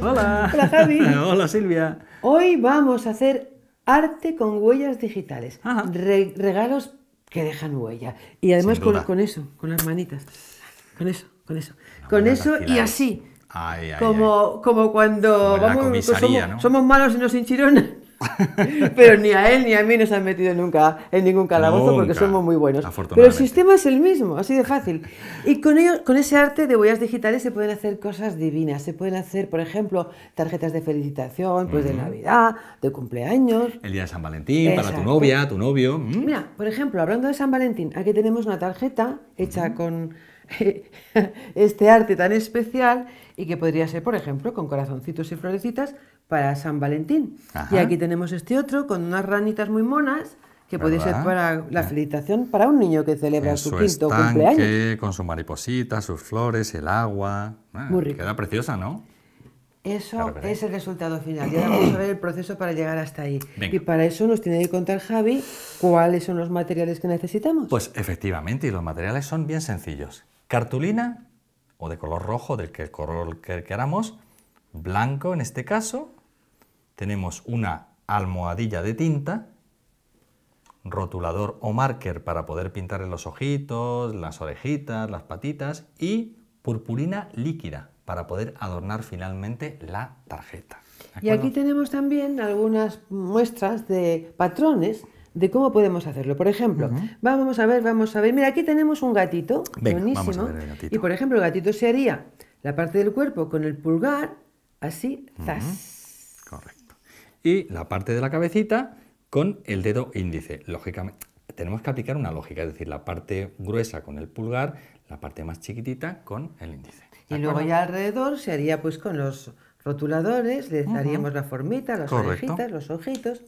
Hola. Hola, Javi. Hola, Silvia. Hoy vamos a hacer arte con huellas digitales. regalos que dejan huella. Y además con, eso, con las manitas. Con eso, con eso. con eso y así. como, cuando vamos, pues somos, malos y nos enchirona. Pero ni a él ni a mí nos han metido nunca en ningún calabozo porque somos muy buenos. Pero el sistema es el mismo, así de fácil. Y con, ese arte de huellas digitales se pueden hacer cosas divinas. Se pueden hacer, por ejemplo, tarjetas de felicitación, pues de Navidad, de cumpleaños. El día de San Valentín, para tu novia, tu novio. Mira, por ejemplo, hablando de San Valentín, aquí tenemos una tarjeta hecha con este arte tan especial y que podría ser, por ejemplo, con corazoncitos y florecitas para San Valentín. Y aquí tenemos este otro con unas ranitas muy monas que podría puede ser para la felicitación para un niño que celebra su, quinto cumpleaños. Con su mariposita, sus flores, el agua. Ah, muy Queda preciosa, ¿no? Eso es el resultado final. Ya vamos a ver el proceso para llegar hasta ahí. Y para eso nos tiene que contar Javi cuáles son los materiales que necesitamos. Pues efectivamente, y los materiales son bien sencillos cartulina o de color rojo, del que color que queramos, blanco en este caso, tenemos una almohadilla de tinta, rotulador o marker para poder pintar en los ojitos, las orejitas, las patitas y purpurina líquida para poder adornar finalmente la tarjeta. Y aquí tenemos también algunas muestras de patrones de cómo podemos hacerlo. Por ejemplo, vamos a ver, vamos a ver. Mira, aquí tenemos un gatito, buenísimo. Y por ejemplo, el gatito se haría la parte del cuerpo con el pulgar, así, zas. Correcto. Y la parte de la cabecita con el dedo índice. Lógicamente, tenemos que aplicar una lógica, es decir, la parte gruesa con el pulgar, la parte más chiquitita con el índice. Y luego ya alrededor se haría pues con los rotuladores, le daríamos la formita, las orejitas, los ojitos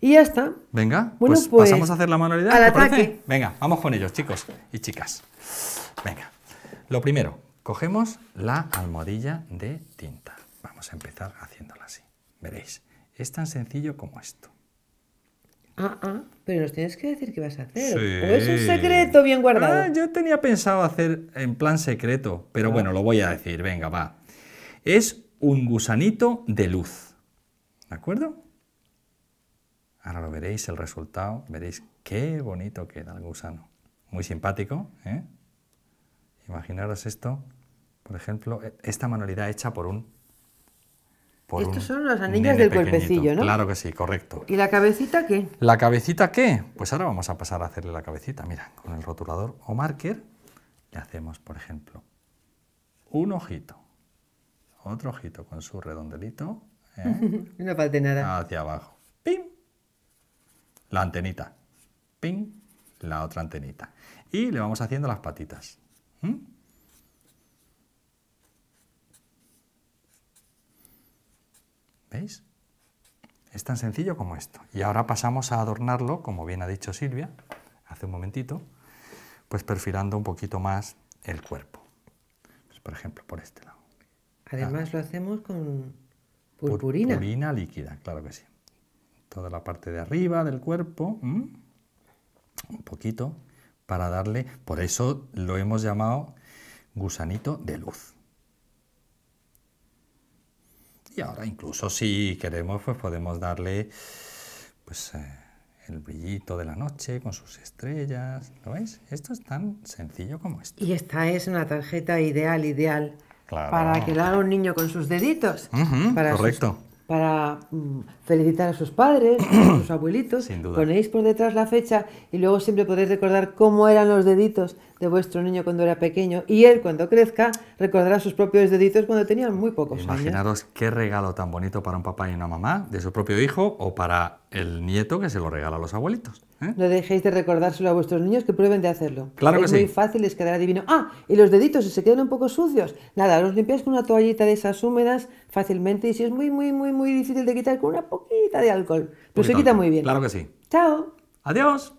y ya está. Venga, pues, pues, pasamos a hacer la manualidad. Al ataque. Venga, vamos con ellos, chicos y chicas. Venga, lo primero, cogemos la almohadilla de tinta. Vamos a empezar haciéndola así. Veréis, es tan sencillo como esto. Ah, ah, pero nos tienes que decir qué vas a hacer. ¿O es un secreto bien guardado? Ah, yo tenía pensado hacer en plan secreto, pero ah. bueno, lo voy a decir. Venga, va. Es un gusanito de luz. ¿De acuerdo? Ahora lo veréis, el resultado, veréis qué bonito queda el gusano. Muy simpático, ¿eh? Imaginaros esto, por ejemplo, e, esta manualidad hecha por un... Por Estos son los anillos del cuerpecillo, ¿no? Claro que sí, correcto. ¿Y la cabecita qué? ¿La cabecita qué? Pues ahora vamos a pasar a hacerle la cabecita. Mira, con el rotulador o marker le hacemos, por ejemplo, un ojito. Otro ojito con su redondelito. ¿eh? no nada. Hacia abajo. ¡Pim! La antenita. ¡Pim! La otra antenita. Y le vamos haciendo las patitas. ¿Mm? ¿Veis? Es tan sencillo como esto. Y ahora pasamos a adornarlo, como bien ha dicho Silvia hace un momentito, pues perfilando un poquito más el cuerpo. Pues, por ejemplo, por este lado. Además lo hacemos con purpurina. líquida, claro que sí. Toda la parte de arriba del cuerpo, un poquito, para darle, por eso lo hemos llamado gusanito de luz. Y ahora incluso si queremos, pues podemos darle pues, eh, el brillito de la noche con sus estrellas. ¿Lo veis? Esto es tan sencillo como esto. Y esta es una tarjeta ideal, ideal para que le haga un niño con sus deditos. para correcto. para mm, felicitar a sus padres, a sus abuelitos. Ponéis por detrás la fecha y luego siempre podéis recordar cómo eran los deditos de vuestro niño cuando era pequeño y él cuando crezca recordará sus propios deditos cuando tenían muy pocos Imaginaros años. qué regalo tan bonito para un papá y una mamá de su propio hijo o para el nieto que se lo regala a los abuelitos. ¿eh? No dejéis de recordárselo a vuestros niños que prueben de hacerlo. Claro es muy fácil, les quedará divino. Ah, y los deditos, si se quedan un poco sucios, nada, los limpias con una toallita de esas húmedas fácilmente y si es muy, muy, muy, muy difícil de quitar, con una poquita de alcohol. pues se quita muy bien. Claro que sí. Chao. Adiós.